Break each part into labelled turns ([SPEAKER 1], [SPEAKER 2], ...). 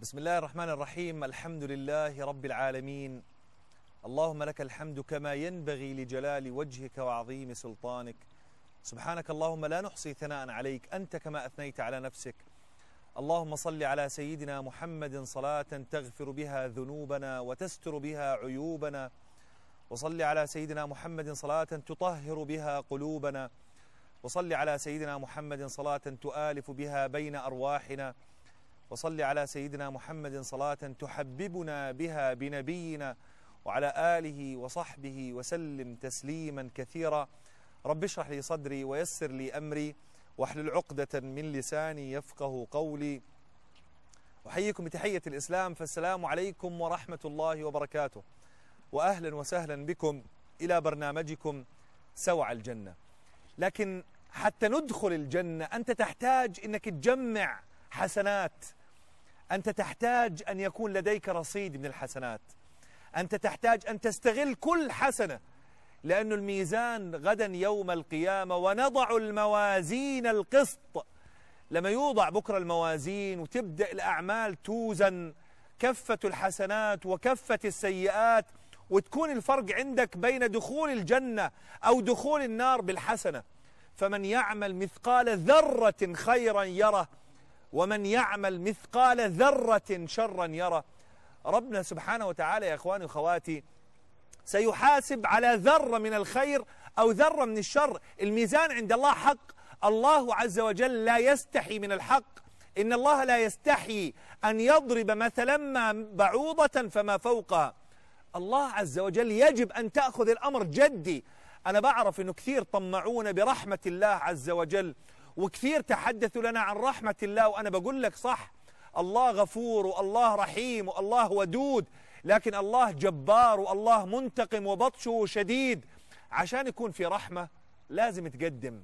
[SPEAKER 1] بسم الله الرحمن الرحيم الحمد لله رب العالمين اللهم لك الحمد كما ينبغي لجلال وجهك وعظيم سلطانك سبحانك اللهم لا نحصي ثناء عليك أنت كما أثنيت على نفسك اللهم صل على سيدنا محمد صلاة تغفر بها ذنوبنا وتستر بها عيوبنا وصل على سيدنا محمد صلاة تطهر بها قلوبنا وصل على سيدنا محمد صلاة تؤالف بها بين أرواحنا وصل على سيدنا محمد صلاة تحببنا بها بنبينا وعلى آله وصحبه وسلم تسليما كثيرا رب اشرح لي صدري ويسر لي أمري واحلل عقدة من لساني يفقه قولي أحييكم بتحية الإسلام فالسلام عليكم ورحمة الله وبركاته وأهلا وسهلا بكم إلى برنامجكم سوع الجنة لكن حتى ندخل الجنة أنت تحتاج أنك تجمع حسنات أنت تحتاج أن يكون لديك رصيد من الحسنات أنت تحتاج أن تستغل كل حسنة لأن الميزان غدا يوم القيامة ونضع الموازين القسط لما يوضع بكرة الموازين وتبدأ الأعمال توزن كفة الحسنات وكفة السيئات وتكون الفرق عندك بين دخول الجنة أو دخول النار بالحسنة فمن يعمل مثقال ذرة خيرا يره ومن يعمل مثقال ذرة شرا يرى ربنا سبحانه وتعالى يا إخواني وخواتي سيحاسب على ذرة من الخير أو ذرة من الشر الميزان عند الله حق الله عز وجل لا يستحي من الحق إن الله لا يستحي أن يضرب مثلا ما بعوضة فما فوقها الله عز وجل يجب أن تأخذ الأمر جدي أنا بعرف أنه كثير طمعون برحمة الله عز وجل وكثير تحدثوا لنا عن رحمة الله وأنا بقول لك صح الله غفور والله رحيم والله ودود لكن الله جبار والله منتقم وبطشه شديد عشان يكون في رحمة لازم تقدم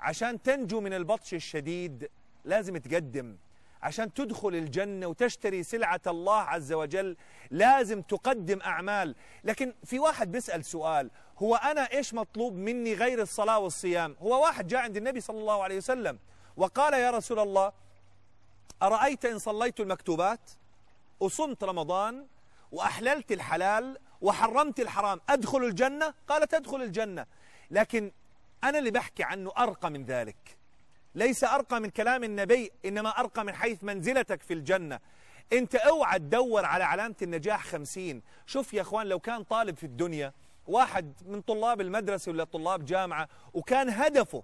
[SPEAKER 1] عشان تنجو من البطش الشديد لازم تقدم عشان تدخل الجنة وتشتري سلعة الله عز وجل لازم تقدم أعمال لكن في واحد بيسأل سؤال هو أنا إيش مطلوب مني غير الصلاة والصيام هو واحد جاء عند النبي صلى الله عليه وسلم وقال يا رسول الله أرأيت إن صليت المكتوبات وصمت رمضان وأحللت الحلال وحرمت الحرام أدخل الجنة قال تدخل الجنة لكن أنا اللي بحكي عنه أرقى من ذلك ليس أرقى من كلام النبي إنما أرقى من حيث منزلتك في الجنة أنت أوعى تدور على علامة النجاح خمسين شوف يا أخوان لو كان طالب في الدنيا واحد من طلاب المدرسة ولا طلاب جامعة وكان هدفه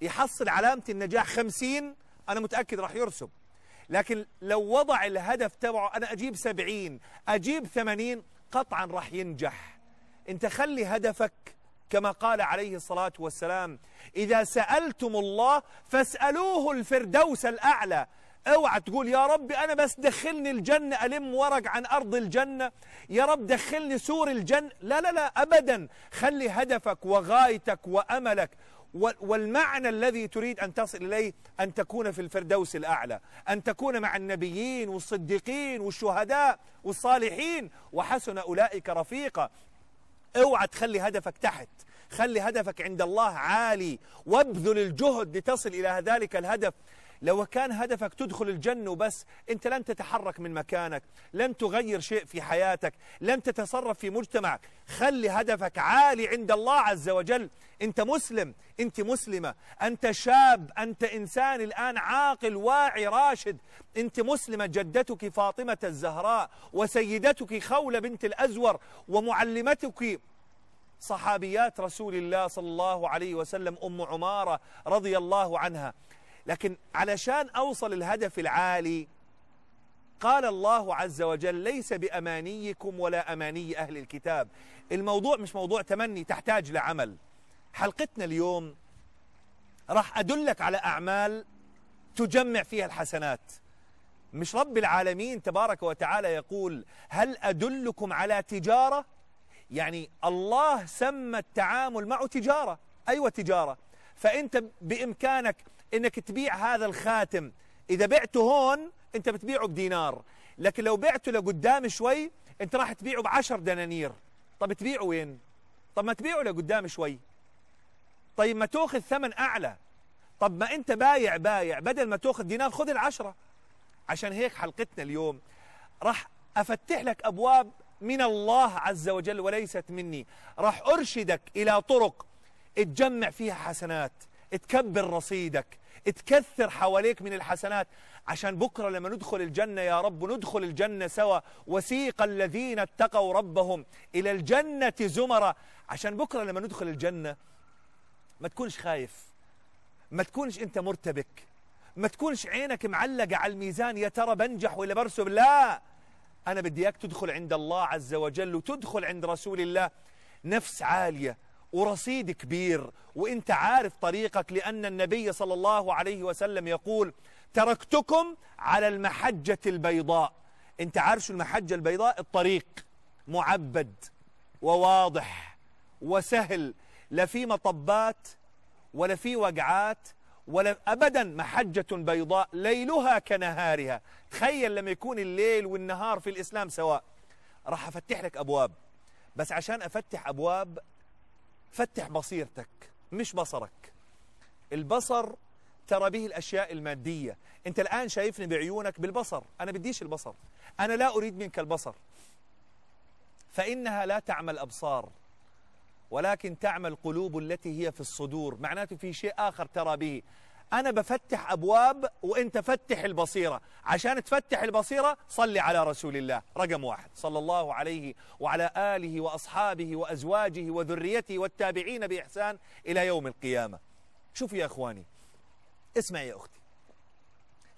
[SPEAKER 1] يحصل علامة النجاح خمسين أنا متأكد راح يرسب لكن لو وضع الهدف تبعه أنا أجيب سبعين أجيب ثمانين قطعا راح ينجح أنت خلي هدفك كما قال عليه الصلاة والسلام إذا سألتم الله فاسألوه الفردوس الأعلى اوعى تقول يا رب انا بس دخلني الجنه الم ورق عن ارض الجنه يا رب دخلني سور الجنه لا لا لا ابدا خلي هدفك وغايتك واملك والمعنى الذي تريد أن تصل إليه أن تكون في الفردوس الأعلى أن تكون مع النبيين والصديقين والشهداء والصالحين وحسن أولئك رفيقا اوعى تخلي هدفك تحت خلي هدفك عند الله عالي وابذل الجهد لتصل إلى ذلك الهدف لو كان هدفك تدخل الجنة وبس أنت لن تتحرك من مكانك لن تغير شيء في حياتك لن تتصرف في مجتمعك خلي هدفك عالي عند الله عز وجل أنت مسلم أنت مسلمة أنت شاب أنت إنسان الآن عاقل واعي راشد أنت مسلمة جدتك فاطمة الزهراء وسيدتك خولة بنت الأزور ومعلمتك صحابيات رسول الله صلى الله عليه وسلم أم عمارة رضي الله عنها لكن علشان أوصل الهدف العالي قال الله عز وجل ليس بأمانيكم ولا أماني أهل الكتاب الموضوع مش موضوع تمني تحتاج لعمل حلقتنا اليوم راح أدلك على أعمال تجمع فيها الحسنات مش رب العالمين تبارك وتعالى يقول هل أدلكم على تجارة يعني الله سمى التعامل معه تجارة أيوة تجارة فأنت بإمكانك انك تبيع هذا الخاتم اذا بعته هون انت بتبيعه بدينار لكن لو بعته لقدام شوي انت راح تبيعه بعشر دنانير طب تبيعه وين طب ما تبيعه لقدام شوي طيب ما تاخذ ثمن اعلى طب ما انت بايع بايع بدل ما تاخذ دينار خذ العشرة عشان هيك حلقتنا اليوم راح افتح لك ابواب من الله عز وجل وليست مني راح ارشدك الى طرق تجمع فيها حسنات تكبر رصيدك تكثر حواليك من الحسنات عشان بكرة لما ندخل الجنة يا رب ندخل الجنة سوا وسيق الذين اتقوا ربهم إلى الجنة زمرة عشان بكرة لما ندخل الجنة ما تكونش خايف ما تكونش انت مرتبك ما تكونش عينك معلقة على الميزان يا ترى بنجح ولا برسب لا أنا بدي إياك تدخل عند الله عز وجل وتدخل عند رسول الله نفس عالية ورصيد كبير وانت عارف طريقك لأن النبي صلى الله عليه وسلم يقول تركتكم على المحجة البيضاء انت عارف شو المحجة البيضاء الطريق معبد وواضح وسهل لا في مطبات ولا في وقعات ولا أبدا محجة بيضاء ليلها كنهارها تخيل لما يكون الليل والنهار في الإسلام سواء راح أفتح لك أبواب بس عشان أفتح أبواب فتح بصيرتك مش بصرك البصر ترى به الأشياء المادية أنت الآن شايفني بعيونك بالبصر أنا بديش البصر أنا لا أريد منك البصر فإنها لا تعمل أبصار ولكن تعمل قلوب التي هي في الصدور معناته في شيء آخر ترى به أنا بفتح أبواب وأنت فتح البصيرة عشان تفتح البصيرة صلي على رسول الله رقم واحد صلى الله عليه وعلى آله وأصحابه وأزواجه وذريته والتابعين بإحسان إلى يوم القيامة شوفوا يا أخواني اسمع يا أختي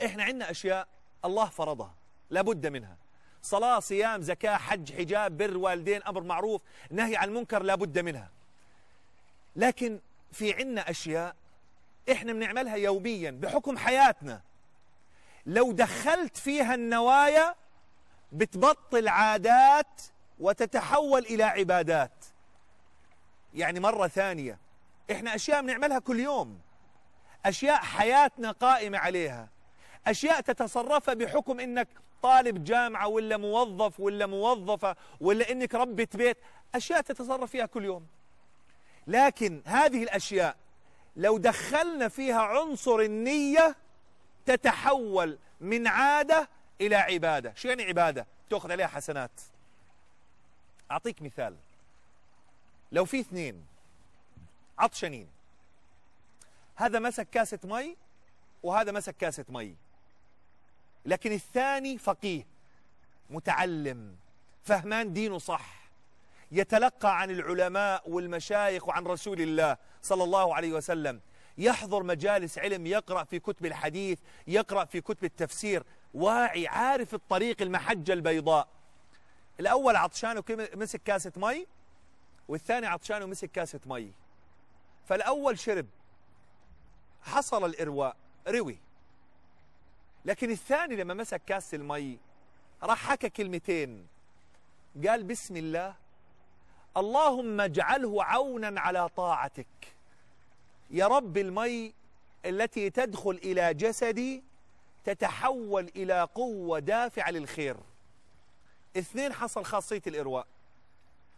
[SPEAKER 1] إحنا عندنا أشياء الله فرضها لابد منها صلاة صيام زكاة حج حجاب بر والدين أمر معروف نهي عن المنكر لابد منها لكن في عنا أشياء احنا بنعملها يوميا بحكم حياتنا لو دخلت فيها النوايا بتبطل عادات وتتحول إلى عبادات يعني مرة ثانية احنا أشياء بنعملها كل يوم أشياء حياتنا قائمة عليها أشياء تتصرفها بحكم إنك طالب جامعة ولا موظف ولا موظفة ولا إنك ربة بيت أشياء تتصرف فيها كل يوم لكن هذه الأشياء لو دخلنا فيها عنصر النية تتحول من عادة إلى عبادة شو يعني عبادة؟ تأخذ عليها حسنات أعطيك مثال لو في اثنين عطشانين هذا مسك كاسة مي وهذا مسك كاسة مي لكن الثاني فقيه متعلم فهمان دينه صح يتلقى عن العلماء والمشايخ وعن رسول الله صلى الله عليه وسلم يحضر مجالس علم يقرأ في كتب الحديث يقرأ في كتب التفسير واعي عارف الطريق المحجة البيضاء الأول عطشان ومسك كاسة مي والثاني عطشان ومسك كاسة مي فالأول شرب حصل الإرواء روي لكن الثاني لما مسك كاس المي راح حكى كلمتين قال بسم الله اللهم اجعله عونا على طاعتك يا رب المي التي تدخل إلى جسدي تتحول إلى قوة دافعة للخير اثنين حصل خاصية الإرواء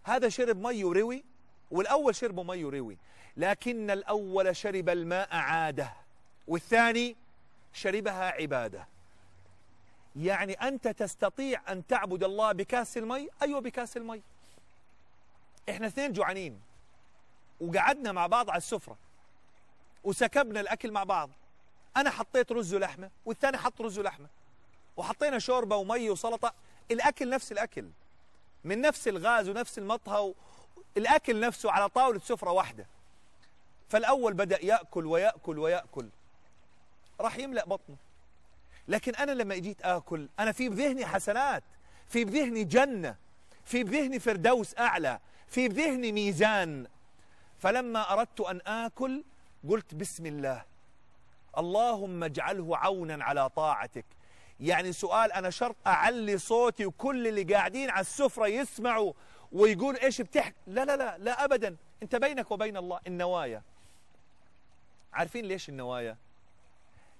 [SPEAKER 1] هذا شرب مي يروي والأول شربه مي يروي لكن الأول شرب الماء عادة والثاني شربها عبادة يعني أنت تستطيع أن تعبد الله بكاس المي أيوة بكاس المي احنا اثنين جوعانين وقعدنا مع بعض على السفرة وسكبنا الأكل مع بعض أنا حطيت رز ولحمة والثاني حط رز ولحمة وحطينا شوربة ومي وسلطة الأكل نفس الأكل من نفس الغاز ونفس المطهى و... الأكل نفسه على طاولة سفرة واحدة فالأول بدأ يأكل ويأكل ويأكل راح يملأ بطنه لكن أنا لما جيت آكل أنا في بذهني حسنات في بذهني جنة في بذهني فردوس أعلى في ذهني ميزان فلما أردت أن آكل قلت بسم الله اللهم اجعله عونا على طاعتك يعني سؤال أنا شرط أعلي صوتي وكل اللي قاعدين على السفرة يسمعوا ويقول إيش بتحكي لا لا لا لا أبدا أنت بينك وبين الله النوايا عارفين ليش النوايا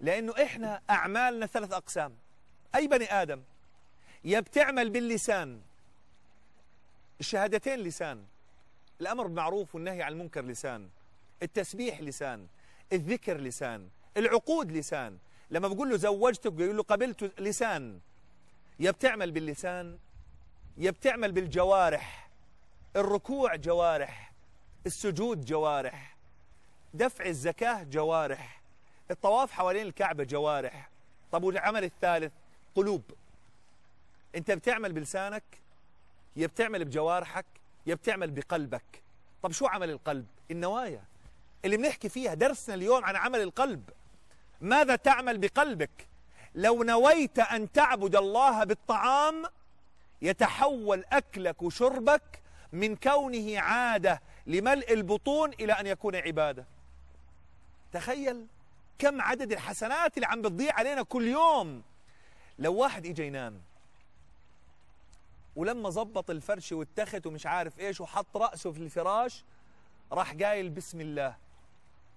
[SPEAKER 1] لأنه إحنا أعمالنا ثلاث أقسام أي بني آدم يا بتعمل باللسان الشهادتين لسان الأمر بالمعروف والنهي عن المنكر لسان التسبيح لسان الذكر لسان العقود لسان لما بقول له زوجتك بيقول له قبلت لسان يا بتعمل باللسان يا بتعمل بالجوارح الركوع جوارح السجود جوارح دفع الزكاة جوارح الطواف حوالين الكعبة جوارح طب والعمل الثالث قلوب انت بتعمل بلسانك يا بتعمل بجوارحك يا بتعمل بقلبك طب شو عمل القلب النوايا اللي بنحكي فيها درسنا اليوم عن عمل القلب ماذا تعمل بقلبك لو نويت أن تعبد الله بالطعام يتحول أكلك وشربك من كونه عادة لملء البطون إلى أن يكون عبادة تخيل كم عدد الحسنات اللي عم بتضيع علينا كل يوم لو واحد إجا ينام ولما ظبط الفرش واتخت ومش عارف ايش وحط رأسه في الفراش راح قايل بسم الله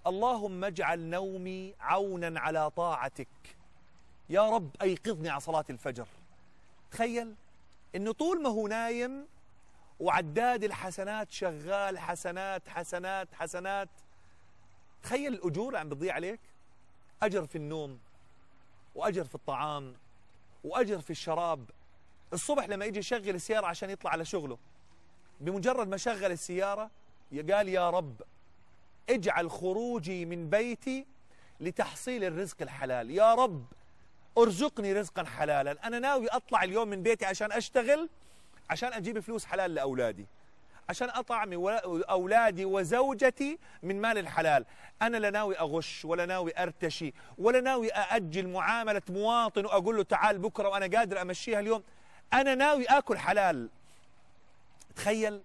[SPEAKER 1] اللهم اجعل نومي عونا على طاعتك يا رب أيقظني على صلاة الفجر تخيل انه طول ما هو نايم وعداد الحسنات شغال حسنات حسنات حسنات تخيل الأجور عم بتضيع عليك أجر في النوم وأجر في الطعام وأجر في الشراب الصبح لما يجي يشغل السيارة عشان يطلع على شغله بمجرد ما شغل السيارة قال يا رب اجعل خروجي من بيتي لتحصيل الرزق الحلال يا رب ارزقني رزقا حلالا أنا ناوي أطلع اليوم من بيتي عشان أشتغل عشان أجيب فلوس حلال لأولادي عشان أطعم أولادي وزوجتي من مال الحلال أنا لا ناوي أغش ولا ناوي أرتشي ولا ناوي أأجل معاملة مواطن وأقول له تعال بكرة وأنا قادر أمشيها اليوم أنا ناوي آكل حلال تخيل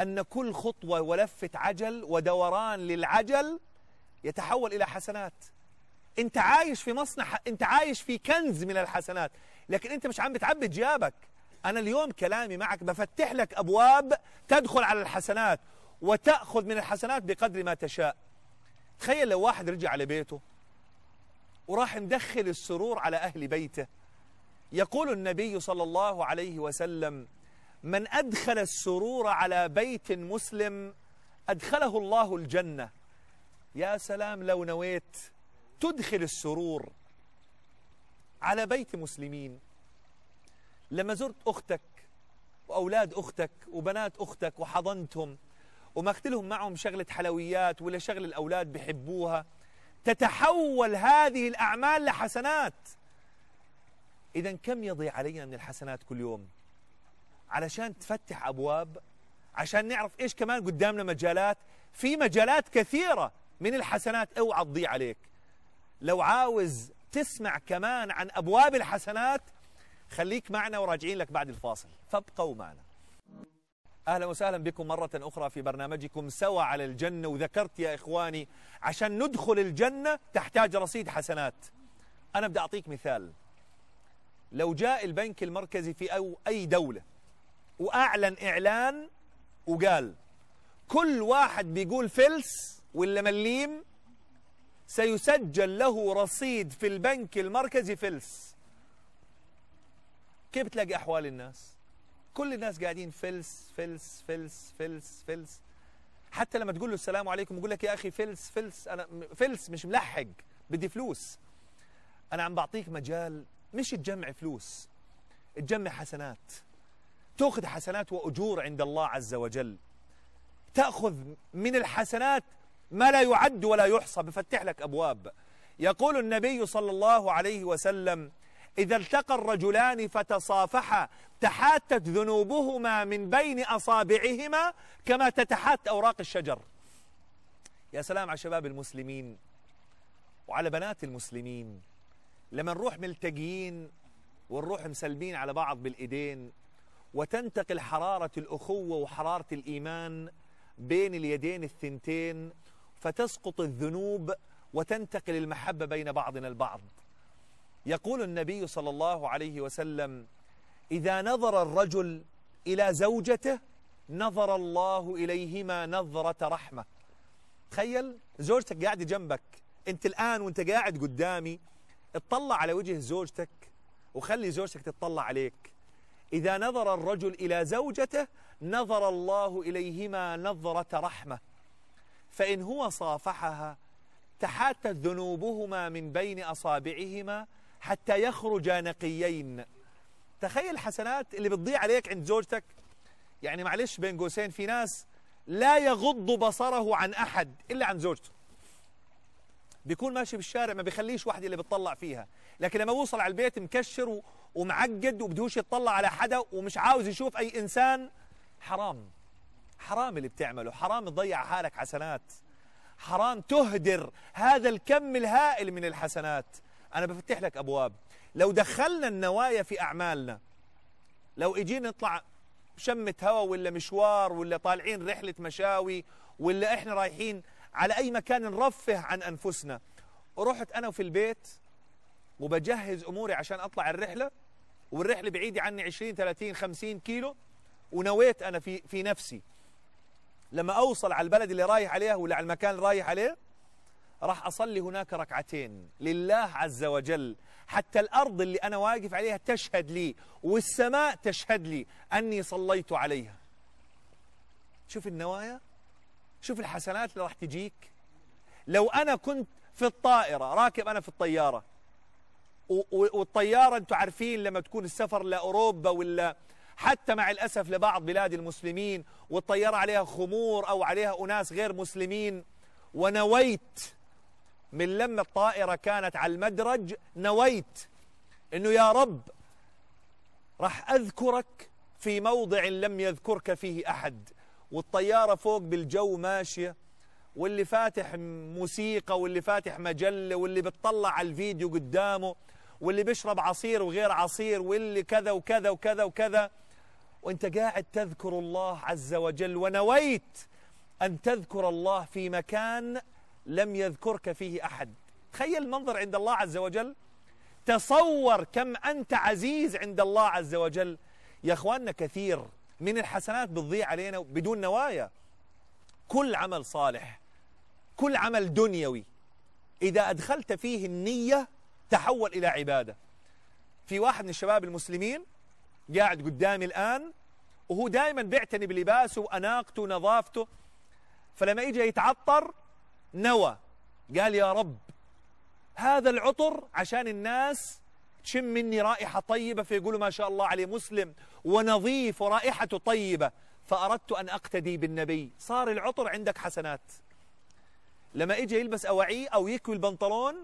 [SPEAKER 1] أن كل خطوة ولفة عجل ودوران للعجل يتحول إلى حسنات أنت عايش في مصنع أنت عايش في كنز من الحسنات لكن أنت مش عم بتعبي جيابك أنا اليوم كلامي معك بفتح لك أبواب تدخل على الحسنات وتأخذ من الحسنات بقدر ما تشاء تخيل لو واحد رجع على بيته وراح مدخل السرور على أهل بيته يقول النبي صلى الله عليه وسلم من أدخل السرور على بيت مسلم أدخله الله الجنة يا سلام لو نويت تدخل السرور على بيت مسلمين لما زرت أختك وأولاد أختك وبنات أختك وحضنتهم وما لهم معهم شغلة حلويات ولا شغل الأولاد بحبوها تتحول هذه الأعمال لحسنات إذا كم يضيع علينا من الحسنات كل يوم علشان تفتح أبواب عشان نعرف إيش كمان قدامنا مجالات في مجالات كثيرة من الحسنات اوعى تضيع عليك لو عاوز تسمع كمان عن أبواب الحسنات خليك معنا وراجعين لك بعد الفاصل فابقوا معنا أهلا وسهلا بكم مرة أخرى في برنامجكم سوا على الجنة وذكرت يا إخواني عشان ندخل الجنة تحتاج رصيد حسنات أنا بدي أعطيك مثال لو جاء البنك المركزي في أو أي دولة وأعلن إعلان وقال كل واحد بيقول فلس ولا مليم سيسجل له رصيد في البنك المركزي فلس كيف بتلاقي أحوال الناس كل الناس قاعدين فلس فلس فلس فلس فلس حتى لما تقول له السلام عليكم يقول لك يا أخي فلس فلس أنا فلس مش ملحق بدي فلوس أنا عم بعطيك مجال مش تجمع فلوس تجمع حسنات تأخذ حسنات وأجور عند الله عز وجل تأخذ من الحسنات ما لا يعد ولا يحصى بفتح لك أبواب يقول النبي صلى الله عليه وسلم إذا التقى الرجلان فتصافحا تحاتت ذنوبهما من بين أصابعهما كما تتحات أوراق الشجر يا سلام على شباب المسلمين وعلى بنات المسلمين لما نروح ملتجيين ونروح مسلمين على بعض بالإيدين وتنتقل حرارة الأخوة وحرارة الإيمان بين اليدين الثنتين فتسقط الذنوب وتنتقل المحبة بين بعضنا البعض يقول النبي صلى الله عليه وسلم إذا نظر الرجل إلى زوجته نظر الله إليهما نظرة رحمة تخيل زوجتك قاعدة جنبك أنت الآن وأنت قاعد قدامي اطلع على وجه زوجتك وخلي زوجتك تطلع عليك إذا نظر الرجل إلى زوجته نظر الله إليهما نظرة رحمة فإن هو صافحها تحاتت ذنوبهما من بين أصابعهما حتى يخرجا نقيين تخيل الحسنات اللي بتضيع عليك عند زوجتك يعني معلش بين قوسين في ناس لا يغض بصره عن أحد إلا عن زوجته بيكون ماشي بالشارع ما بيخليش واحد اللي بتطلع فيها لكن لما بوصل على البيت مكشر ومعقد وبدوش يتطلع على حدا ومش عاوز يشوف أي إنسان حرام حرام اللي بتعمله حرام تضيع حالك حسنات حرام تهدر هذا الكم الهائل من الحسنات أنا بفتح لك أبواب لو دخلنا النوايا في أعمالنا لو إجينا نطلع شمة هوا ولا مشوار ولا طالعين رحلة مشاوي ولا إحنا رايحين على أي مكان نرفه عن أنفسنا رحت أنا في البيت وبجهز أموري عشان أطلع الرحلة والرحلة بعيدة عني 20 30 50 كيلو ونويت أنا في, في نفسي لما أوصل على البلد اللي رايح عليها ولا على المكان اللي رايح عليه راح أصلي هناك ركعتين لله عز وجل حتى الأرض اللي أنا واقف عليها تشهد لي والسماء تشهد لي أني صليت عليها شوف النوايا شوف الحسنات اللي راح تجيك لو أنا كنت في الطائرة راكب أنا في الطيارة والطيارة أنتم عارفين لما تكون السفر لأوروبا ولا حتى مع الأسف لبعض بلاد المسلمين والطيارة عليها خمور أو عليها أناس غير مسلمين ونويت من لما الطائرة كانت على المدرج نويت أنه يا رب راح أذكرك في موضع لم يذكرك فيه أحد والطيارة فوق بالجو ماشية واللي فاتح موسيقى واللي فاتح مجلة واللي بتطلع على الفيديو قدامه واللي بيشرب عصير وغير عصير واللي كذا وكذا وكذا وكذا وانت قاعد تذكر الله عز وجل ونويت أن تذكر الله في مكان لم يذكرك فيه أحد تخيل المنظر عند الله عز وجل تصور كم أنت عزيز عند الله عز وجل يا أخواننا كثير من الحسنات بتضيع علينا بدون نوايا كل عمل صالح كل عمل دنيوي إذا أدخلت فيه النية تحول إلى عبادة في واحد من الشباب المسلمين قاعد قدامي الآن وهو دائما بيعتني بلباسه وأناقته ونظافته فلما إجى يتعطر نوى قال يا رب هذا العطر عشان الناس تشم مني رائحة طيبة فيقولوا ما شاء الله عليه مسلم ونظيف ورائحته طيبة فأردت أن أقتدي بالنبي صار العطر عندك حسنات لما إجي يلبس أواعي أو يكوي البنطلون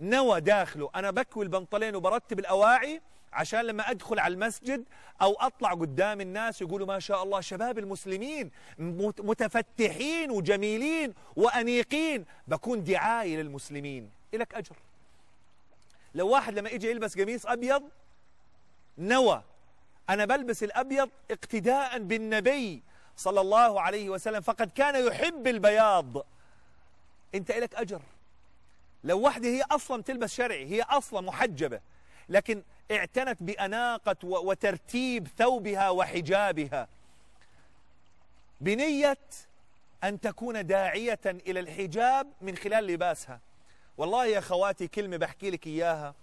[SPEAKER 1] نوى داخله أنا بكوي البنطلين وبرتب الأواعي عشان لما أدخل على المسجد أو أطلع قدام الناس يقولوا ما شاء الله شباب المسلمين متفتحين وجميلين وأنيقين بكون دعاية للمسلمين إلك أجر لو واحد لما يجي يلبس قميص أبيض نوى أنا بلبس الأبيض اقتداء بالنبي صلى الله عليه وسلم فقد كان يحب البياض أنت إلك أجر لو واحدة هي أصلا تلبس شرعي هي أصلا محجبة لكن اعتنت بأناقة وترتيب ثوبها وحجابها بنية أن تكون داعية إلى الحجاب من خلال لباسها والله يا خواتي كلمة بحكي لك إياها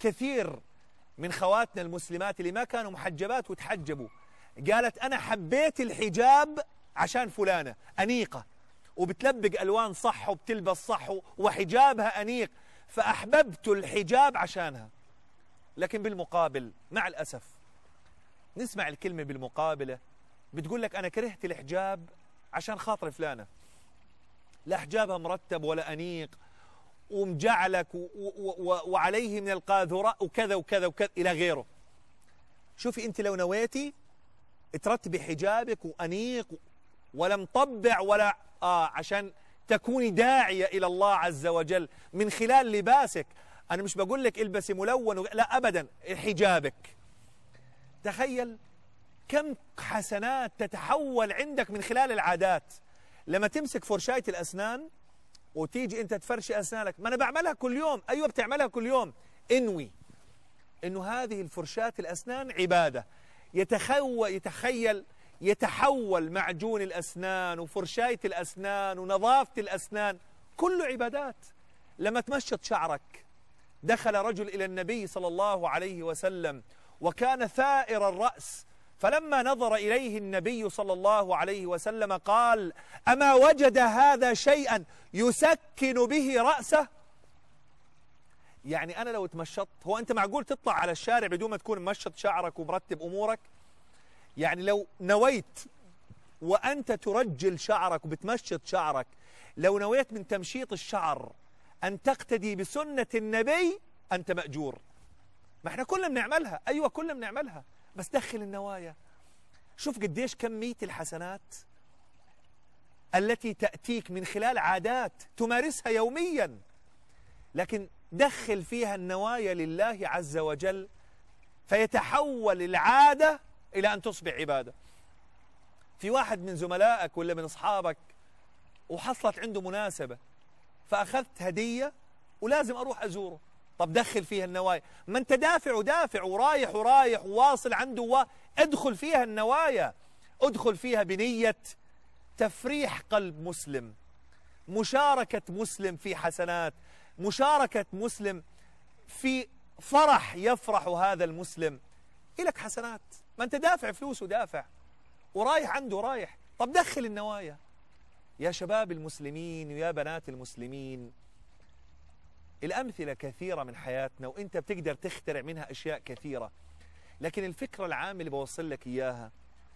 [SPEAKER 1] كثير من خواتنا المسلمات اللي ما كانوا محجبات وتحجبوا قالت أنا حبيت الحجاب عشان فلانة أنيقة وبتلبق ألوان صح وبتلبس صح وحجابها أنيق فأحببت الحجاب عشانها لكن بالمقابل مع الأسف نسمع الكلمة بالمقابلة بتقول لك أنا كرهت الحجاب عشان خاطر فلانة لا حجابها مرتب ولا أنيق ومجعلك وعليه من القاذورة وكذا وكذا وكذا إلى غيره شوفي أنت لو نويتي ترتبي حجابك وأنيق ولا مطبع ولا آه عشان تكوني داعية إلى الله عز وجل من خلال لباسك أنا مش بقول لك البسي ملون لا أبدا حجابك تخيل كم حسنات تتحول عندك من خلال العادات لما تمسك فرشاية الأسنان وتيجي انت تفرشي اسنانك ما انا بعملها كل يوم ايوه بتعملها كل يوم انوي انه هذه الفرشات الاسنان عباده يتخو يتخيل يتحول معجون الاسنان وفرشايه الاسنان ونظافه الاسنان كله عبادات لما تمشط شعرك دخل رجل الى النبي صلى الله عليه وسلم وكان ثائر الراس فلما نظر إليه النبي صلى الله عليه وسلم قال أما وجد هذا شيئا يسكن به رأسه يعني أنا لو تمشط هو أنت معقول تطلع على الشارع بدون ما تكون مشط شعرك ومرتب أمورك يعني لو نويت وأنت ترجل شعرك وبتمشط شعرك لو نويت من تمشيط الشعر أن تقتدي بسنة النبي أنت مأجور ما احنا كلنا بنعملها أيوة كلنا بنعملها بس دخل النوايا شوف قديش كمية الحسنات التي تأتيك من خلال عادات تمارسها يوميا لكن دخل فيها النوايا لله عز وجل فيتحول العادة إلى أن تصبح عبادة في واحد من زملائك ولا من أصحابك وحصلت عنده مناسبة فأخذت هدية ولازم أروح أزوره طب دخل فيها النوايا ما انت دافع ودافع ورايح ورايح وواصل عنده ادخل فيها النوايا ادخل فيها بنية تفريح قلب مسلم مشاركة مسلم في حسنات مشاركة مسلم في فرح يفرح هذا المسلم إلك حسنات ما أنت دافع فلوس ودافع ورايح عنده رايح طب دخل النوايا يا شباب المسلمين ويا بنات المسلمين الأمثلة كثيرة من حياتنا وإنت بتقدر تخترع منها أشياء كثيرة لكن الفكرة العامة اللي بوصل لك إياها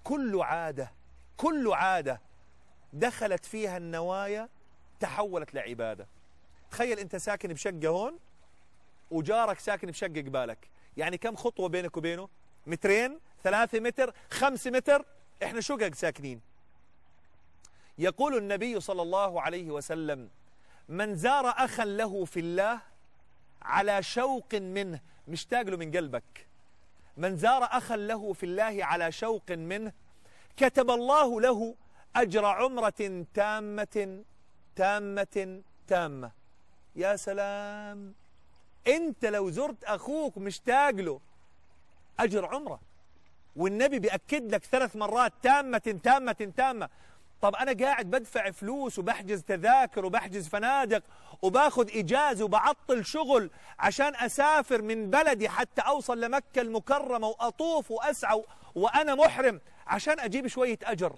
[SPEAKER 1] كل عادة كل عادة دخلت فيها النوايا تحولت لعبادة تخيل أنت ساكن بشقة هون وجارك ساكن بشقة قبالك يعني كم خطوة بينك وبينه مترين ثلاثة متر خمسة متر إحنا شقق ساكنين يقول النبي صلى الله عليه وسلم من زار أخا له في الله على شوق منه مشتاق له من قلبك من زار أخا له في الله على شوق منه كتب الله له أجر عمرة تامة تامة تامة يا سلام أنت لو زرت أخوك مشتاق له أجر عمره والنبي بيأكد لك ثلاث مرات تامة تامة تامة طب أنا قاعد بدفع فلوس وبحجز تذاكر وبحجز فنادق وباخذ إجازة وبعطل شغل عشان أسافر من بلدي حتى أوصل لمكة المكرمة وأطوف وأسعى وأنا محرم عشان أجيب شوية أجر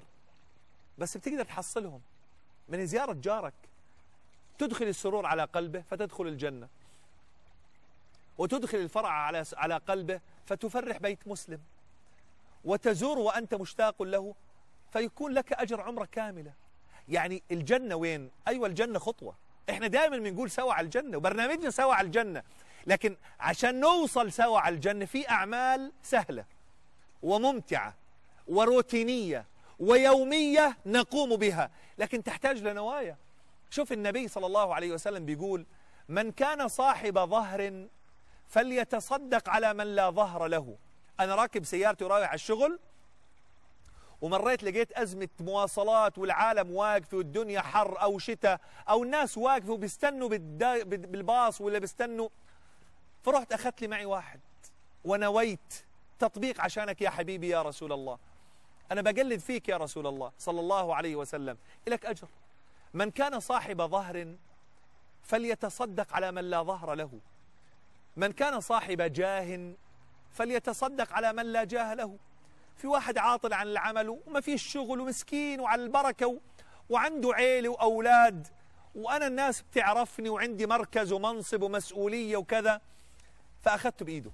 [SPEAKER 1] بس بتقدر تحصلهم من زيارة جارك تدخل السرور على قلبه فتدخل الجنة وتدخل الفرع على على قلبه فتفرح بيت مسلم وتزور وأنت مشتاق له فيكون لك أجر عمرة كاملة يعني الجنة وين؟ أيوة الجنة خطوة احنا دائما بنقول سوا على الجنة وبرنامجنا سوا على الجنة لكن عشان نوصل سوا على الجنة في أعمال سهلة وممتعة وروتينية ويومية نقوم بها لكن تحتاج لنوايا شوف النبي صلى الله عليه وسلم بيقول من كان صاحب ظهر فليتصدق على من لا ظهر له أنا راكب سيارتي ورايح على الشغل ومريت لقيت أزمة مواصلات والعالم واقفة والدنيا حر أو شتاء أو الناس واقفة وبيستنوا بالباص ولا بيستنوا فرحت أخذت لي معي واحد ونويت تطبيق عشانك يا حبيبي يا رسول الله أنا بقلد فيك يا رسول الله صلى الله عليه وسلم إلك أجر من كان صاحب ظهر فليتصدق على من لا ظهر له من كان صاحب جاه فليتصدق على من لا جاه له في واحد عاطل عن العمل وما فيش شغل ومسكين وعلى البركة وعنده عيلة وأولاد وأنا الناس بتعرفني وعندي مركز ومنصب ومسؤولية وكذا فأخذته بإيده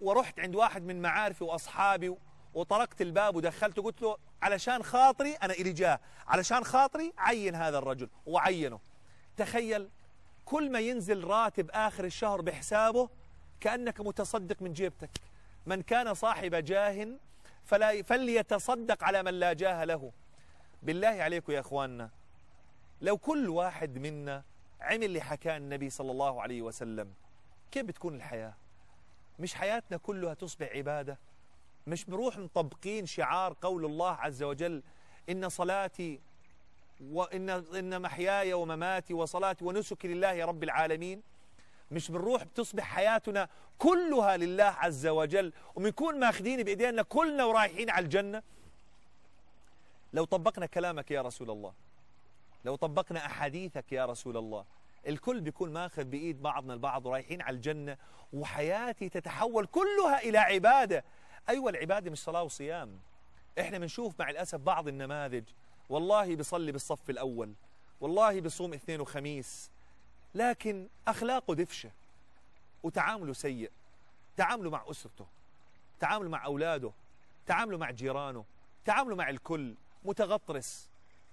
[SPEAKER 1] ورحت عند واحد من معارفي وأصحابي وطرقت الباب ودخلته وقلت له علشان خاطري أنا إلي جاه علشان خاطري عين هذا الرجل وعينه تخيل كل ما ينزل راتب آخر الشهر بحسابه كأنك متصدق من جيبتك من كان صاحب جاه فلا فليتصدق على من لا جاه له بالله عليكم يا أخواننا لو كل واحد منا عمل اللي حكاه النبي صلى الله عليه وسلم كيف بتكون الحياة مش حياتنا كلها تصبح عبادة مش بنروح مطبقين شعار قول الله عز وجل إن صلاتي وإن إن محياي ومماتي وصلاتي ونسكي لله رب العالمين مش بنروح بتصبح حياتنا كلها لله عز وجل وبنكون ماخذين بايدينا كلنا ورايحين على الجنه لو طبقنا كلامك يا رسول الله لو طبقنا احاديثك يا رسول الله الكل بيكون ماخذ بايد بعضنا البعض ورايحين على الجنه وحياتي تتحول كلها الى عباده ايوه العباده مش صلاه وصيام احنا بنشوف مع الاسف بعض النماذج والله بيصلي بالصف الاول والله بيصوم اثنين وخميس لكن أخلاقه دفشة وتعامله سيء تعامله مع أسرته تعامله مع أولاده تعامله مع جيرانه تعامله مع الكل متغطرس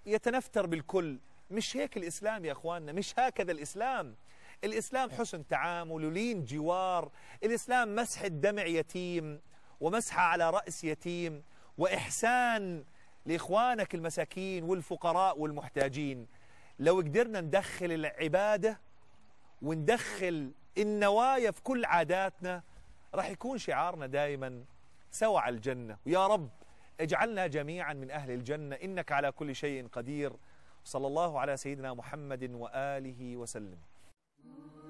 [SPEAKER 1] يتنفتر بالكل مش هيك الإسلام يا أخواننا مش هكذا الإسلام الإسلام حسن تعامل ولين جوار الإسلام مسح الدمع يتيم ومسحة على رأس يتيم وإحسان لإخوانك المساكين والفقراء والمحتاجين لو قدرنا ندخل العبادة وندخل النوايا في كل عاداتنا راح يكون شعارنا دائما سوا على الجنة ويا رب اجعلنا جميعا من أهل الجنة إنك على كل شيء قدير صلى الله على سيدنا محمد وآله وسلم